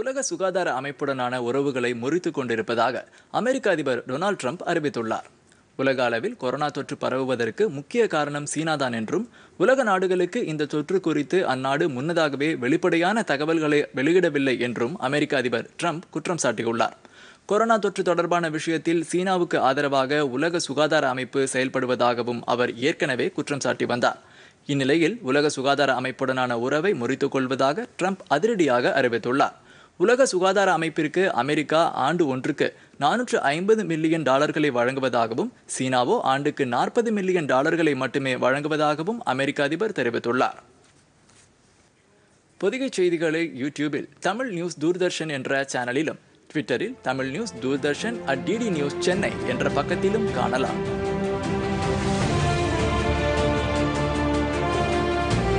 உலக சுகாதார அமைப்புடனான உறவுகளை முறித்து கொண்டிருப்பதாக அமெரிக்க அதிபர் டொனால்ட் ட்ரம்ப் அறிவித்துள்ளார் உலக அளவில் கொரோனா தொற்று பரவுவதற்கு முக்கிய காரணம் சீனாதான் என்றும் உலக நாடுகளுக்கு இந்த தொற்று குறித்து அந்நாடு முன்னதாகவே வெளிப்படையான தகவல்களை வெளியிடவில்லை என்றும் அமெரிக்க அதிபர் ட்ரம்ப் குற்றம் சாட்டியுள்ளார் கொரோனா தொற்று தொடர்பான விஷயத்தில் சீனாவுக்கு ஆதரவாக உலக சுகாதார அமைப்பு செயல்படுவதாகவும் அவர் ஏற்கனவே குற்றம் சாட்டி வந்தார் இந்நிலையில் உலக சுகாதார அமைப்புடனான உறவை முறித்துக் கொள்வதாக ட்ரம்ப் அதிரடியாக அறிவித்துள்ளார் உலக சுகாதார அமைப்பிற்கு அமெரிக்கா ஆண்டு ஒன்றுக்கு நானூற்று ஐம்பது மில்லியன் டாலர்களை வழங்குவதாகவும் சீனாவோ ஆண்டுக்கு நாற்பது மில்லியன் டாலர்களை மட்டுமே வழங்குவதாகவும் அமெரிக்க அதிபர் தெரிவித்துள்ளார் பொதிகைச் செய்திகளை யூடியூபில் தமிழ் நியூஸ் தூர்தர்ஷன் என்ற சேனலிலும் ட்விட்டரில் Tamil news Doordarshan at DD news Chennai என்ற பக்கத்திலும் காணலாம்